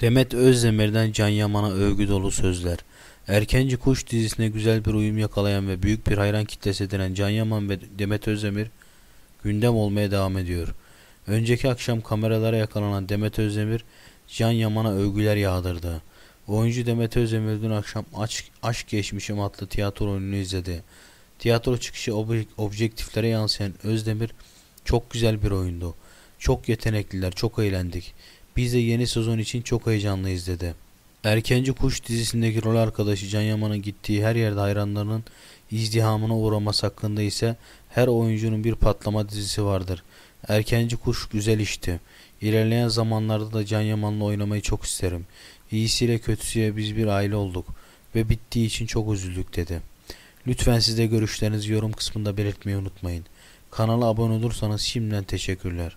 Demet Özdemir'den Can Yaman'a övgü dolu sözler. Erkenci Kuş dizisine güzel bir uyum yakalayan ve büyük bir hayran kitlesi edilen Can Yaman ve Demet Özdemir gündem olmaya devam ediyor. Önceki akşam kameralara yakalanan Demet Özdemir, Can Yaman'a övgüler yağdırdı. Oyuncu Demet Özdemir dün akşam Aşk, Aşk Geçmişim adlı tiyatro oyununu izledi. Tiyatro çıkışı ob objektiflere yansıyan Özdemir, çok güzel bir oyundu. Çok yetenekliler, çok eğlendik. Biz de yeni sezon için çok heyecanlıyız dedi. Erkenci Kuş dizisindeki rol arkadaşı Can Yaman'ın gittiği her yerde hayranlarının izdihamına uğraması hakkında ise her oyuncunun bir patlama dizisi vardır. Erkenci Kuş güzel işti. İlerleyen zamanlarda da Can Yaman'la oynamayı çok isterim. İyisiyle kötüsüyle biz bir aile olduk ve bittiği için çok üzüldük dedi. Lütfen siz de görüşlerinizi yorum kısmında belirtmeyi unutmayın. Kanala abone olursanız şimdiden teşekkürler.